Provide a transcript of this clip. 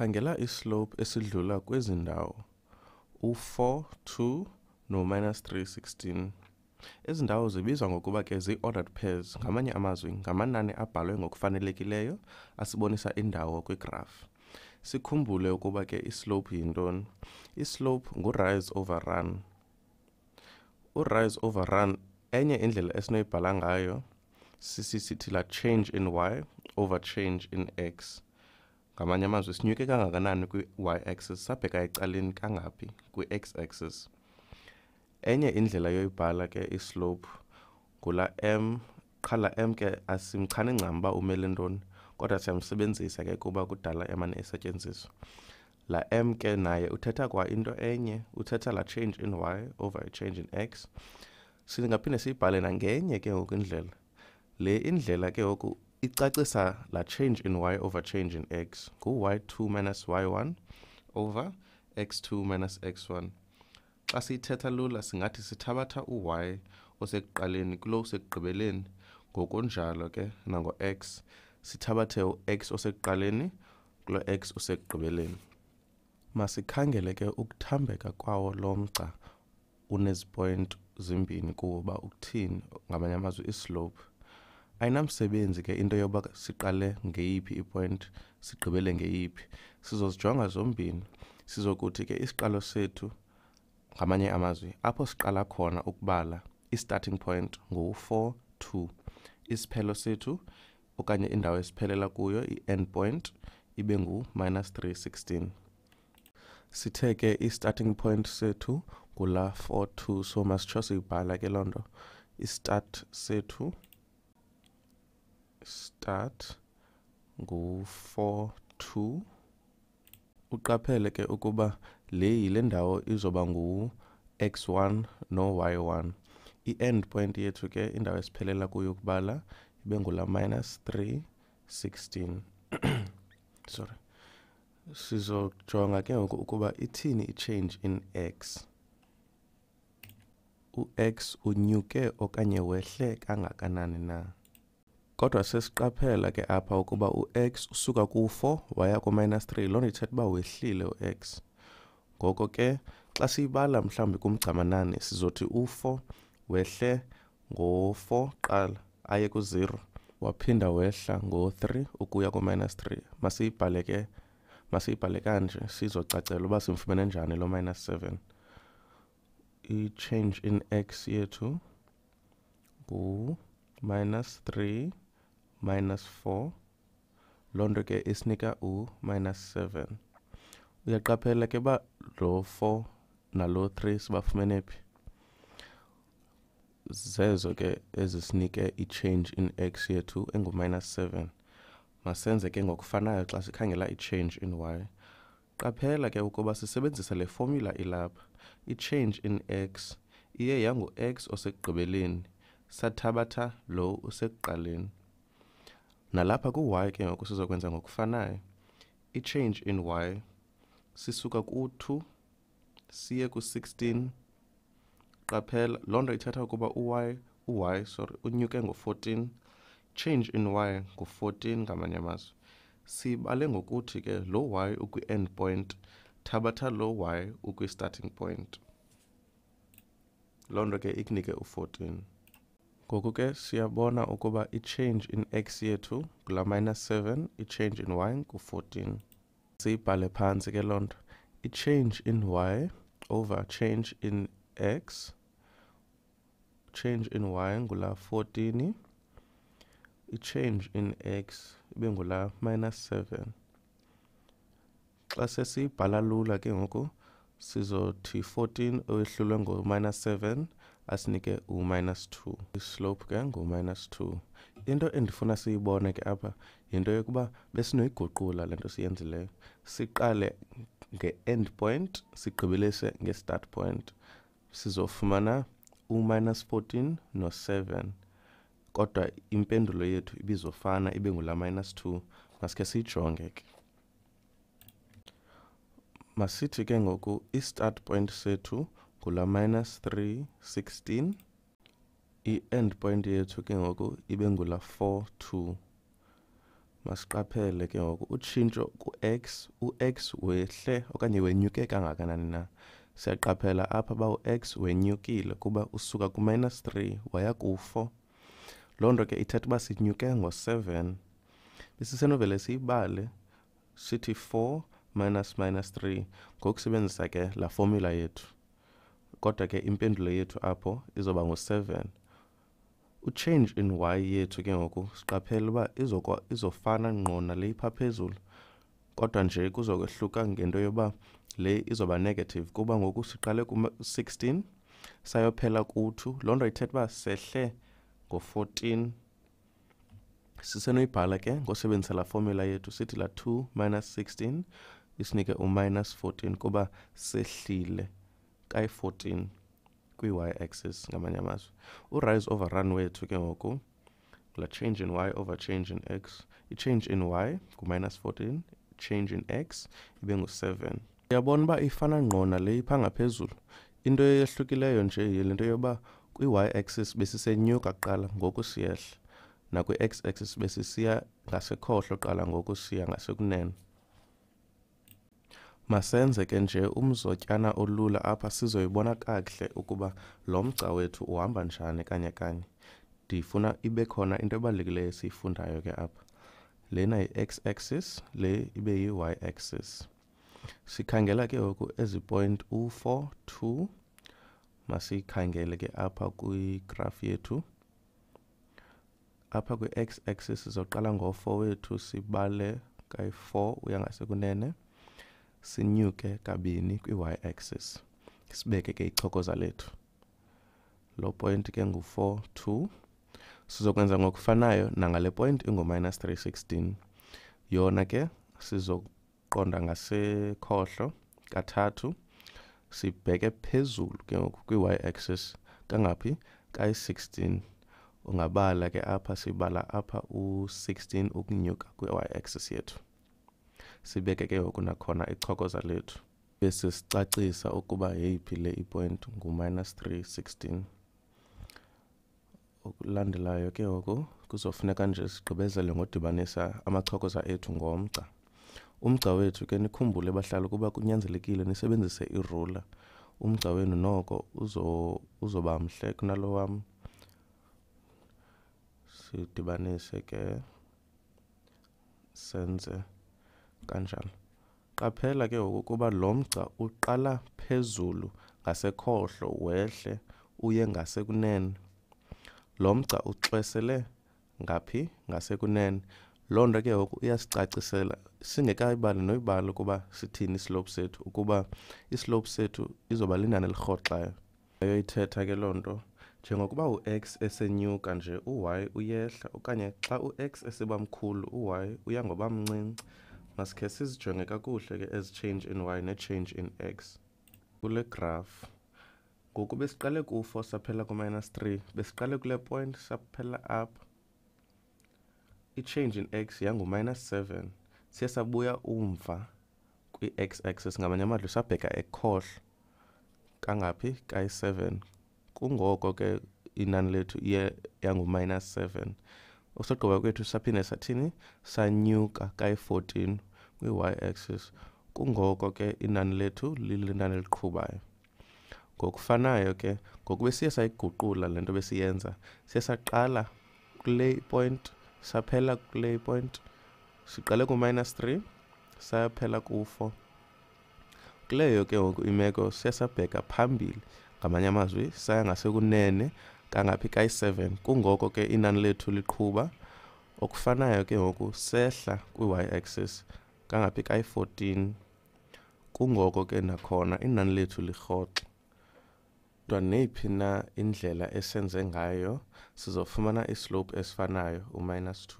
khangela islope esidlula kwezindawo u-4 2 no-316 izindawo zibizwa ngokuba ke zii-ordered pairs ngamanye amazwi ngamanani abhalwe ngokufanelekileyo asibonisa indawo kwigraph sikhumbule ukuba ke islope yintoni islope ngu-rise over run u-rise over run enye indlela esinoyibhala ngayo sisithila change in y over change in x ngamanye amazwi sinyuke kangakanani kwi-y-axis sabheka ecaleni kangaphi kwi-x-axis enye indlela yoyibhala ke islope ngula m qhala m ke asimchane ncam uba umele ntoni kodwa siyamsebenzisa ke kuba kudala emane esetyenziswa la m ke naye uthetha kwa into enye uthetha la change in y over a change in x singaphinde siyibhale nangenye ke ngoku indlela le indlela ke ngoku icacisa la change in y over change in x ku-y2 minus y1 over x2 minus x1 xa siyithetha lula singathi sithabatha u-y osekuqaleni kulo usekugqibeleni ngokunjalo ke nango-x sithabathe u-x osekuqaleni kulo x usekugqibeleni masikhangele ke ukuthambeka kwawo lo mgca unezipoint zimbini kuwo uba ukuthini ngamanye amazwi islope ayinamsebenzi ke into yoba siqale ngeyiphi ipoint sigqibele ngeyiphi sizozijonga zombini sizokuthi ke isiqalo sethu ngamanye amazwi apho siqala khona ukubala i-starting point ngu-4 2 isiphelo sethu okanye indawo esiphelela kuyo i-end point ibe ngu-minus 316 sithe ke i-starting point sethu ngula 4 2 so masitsho siyibhala ke loo nto i-start sethu start ngu-4 2 uqaphele ke ukuba le yile ndawo izoba ngu-x1 no-y1 i-end point yethu ke indawo esiphelela kuyo ukubala ibe ngula minus 3 16 sorry sizojonga ke ngoku ukuba ithini i-change in x u-x unyuke okanye wehle kangakanani na kodwa sesiqaphela ke apha ukuba u-x usuka ku-4 waya ku-3 loo nto ithetha uba wehlile u-x ngoko ke xa siyibala mhlawumbi kumgcamanani sizothi u-4 wehle ngo-4 qala aye ku-0 waphinda wehla ngo-3 ukuya ku-minus 3 masiyibhale ke masiyibhale kanje sizocacela uba simfumene njani lo minus 7 i-change in x yethu ngu-minus 3 minus 4 lonke isinika u minus 7 uyaqaphela ke ba lo 4 nalo 3 sibafumene phi zezo ke ezisinike i-change in x yethu engu-minus 7 masenze ke ngokufanayo xa sikhangela i-change in y qaphela ke ukuba sisebenzisa le formula ilapha i-change in x iye yangu-x osekugqibeleni sathabatha lo usekuqaleni nalapha ku-y ke ngoku sizokwenza ngokufanayo i-change in y sisuka ku-2 siye ku-16 qaphela loo nto ithetha ukuba uy uy sorry unyuke ngo-14 change in y ngu-14 ngamanye amazwi sibale ngokuthi ke lo y ukwi-end point thabatha lo y ukwi-starting point loo nto ke ikunike u-14 ngoku-ke siyabona ukuba i-change in x yethu kula minus 7 i-change in y ku-14 siyibhale phansi ke loo nto i-change in y over change in x change in y ngula 14 i-change in x ibe ngula minus 7 xa sesiyibhala lula ke ngoku sizothi 14 owehlulwe ngo-minus 7 asinike u-2 islope ke ngu-2 into endifuna siyibone ke apha yinto yokuba besinoyiguqula le nto siyenzileyo siqale nge-end point sigqibelise nge-start point sizofumana u-14 no-7 kodwa impendulo yethu ibizofana ibe ngula minus 2 masikhe siyijonge ke masithi ke ngoku i-start point sethu kula minus 3 16 i-end point yethu ke ngoku ibe ngula 4 2 masiqaphele ke ngoku utshintsho ku-x u-x wehle okanye wenyuke kangakanani na siyaqaphela apha uba u-x wenyukile kuba usuka ku-minus 3 waya ku-4 loo nto ke ithetha uba sinyuke ngo-7 besisenovele siyibale sithi 4 minus minus 3 ngokusebenzisa ke laa formula yethu kodwa ke impendulo yethu apho izoba ngo7 uchange in y yethu ke ngoku siqaphela uba izokwa izofana ngqo nale iphezulu kodwa nje kuzokwehluka ngento yoba le izoba negative kuba ngoku siqale ku-16 sayophela ku-2 loo nto ithetha uba sehle ngo-14 sisenoyibhala ke ngosebenzisa la formula yethu sithi la 2 minus 16 isinike u-minus 14 kuba sehlile kayi-14 kwi-y-axis ngamanye amazwi urise over run wethu ke ngoku la change in y over change in x i-change in y ku-minus 14 change in x ibe ngu-7 uyabona uba ifana ngqo nale ipha ngaphezulu into eyehlukileyo nje yile nto yoba kwi-y-axis besisenyuka kuqala ngoku siyehla nakwi-x-axis besisiya ngasekhohlo qala ngoku siya ngasekunene Masenze ke nje umzotyana olula apha sizoyibona kakuhle ukuba lo mgca wethu uhamba njani kanye kanye. Ndifuna ibe khona into ebalulekileyo esiyifundayo ke apha. Lena yi-x axis, le ibe yi-y axis. Sikhangela ke ngoku ezi point u-4, 2. Masiyikhangele ke apha kwigraph yethu. Apha kwi-x axis sizoqala ngo-4 wethu sibale kayi-4 uya ngasekunene. sinyuke kabini kwi-y axis sibeke ke ichokoza lethu lo point ke ngu-4 2 sizokwenza ngokufanayo nangale point ingu-minus 316 yona ke sizoqonda ngasekhohlo kathathu sibheke phezulu ke ngoku kwi-y axis kangaphi kayi-16 ungabala ke apha sibala apha u-16 ukunyuka kwi-y axis yethu sibekeke kuna khona ichokoza lethu bese sicacisa ukuba yeyiphi le ipoint ngu-minus 3 16 okulandelayo ke oku kuzofuneka nje sigqibezele ngodibanisa amachokoza ethu ngomgca umgca wethu ke nikhumbule bahlala ukuba kunyanzelekile nisebenzise irula umgca wenu noko uzo, uzoba mhle kunalo wam sidibanise ke senze kanjalo. Qaphela ke ukuba lo mgca uqala phezulu ngasekhohlo wehle uye ngasekunene. Lo mgca uxwesele ngaphi ngasekunene. Loo nto ke ngoku iyasicacisela singekayibali noyibali ukuba sithini islope sethu ukuba islope sethu izoba linani elirhoxayo. Ayoyithetha ke loo nto njengokuba u-x esenyuka nje u-y uyehla okanye xa u-x esiba mkhulu u-y uya ngoba mncinci. masikhe sizijonge kakuhle-ke as change in y ne-change in x kule graph ngoku besiqale ku-4 saphela ku-minus 3 besiqale kule point saphela apha i-change in x yangu-minus 7 siye sabuya umva kwi-x axis ngamanye amadlu sabheka ekhohlo kangaphi kayi-7 kungoko ke inani lethu iye yangu-minus 7 usogqiba kwethu saphinde sathini sanyuka kayi-14 kwi-y-axis kungoko ke inani lethu lilinani eliqhubayo ngokufanayo ke ngoku besiye sayiguqula le nto besiyenza siye saqala kule point saphela kule point siqale ku-minus 3 saphela ku-4 kuleyo ke ngoku imeko siye sabheka phambili ngamanye amazwi saya ngasekunene kangaphi kayi-7 kungoko ke inani lethu liqhuba okufanayo ke ngoku sehla kwi-y-axis kangaphi kayi-14 kungoko ke nakhona inani lethu lirhoxe kodwa neyiphi na indlela esenze ngayo sizofumana islope esifanayo u-2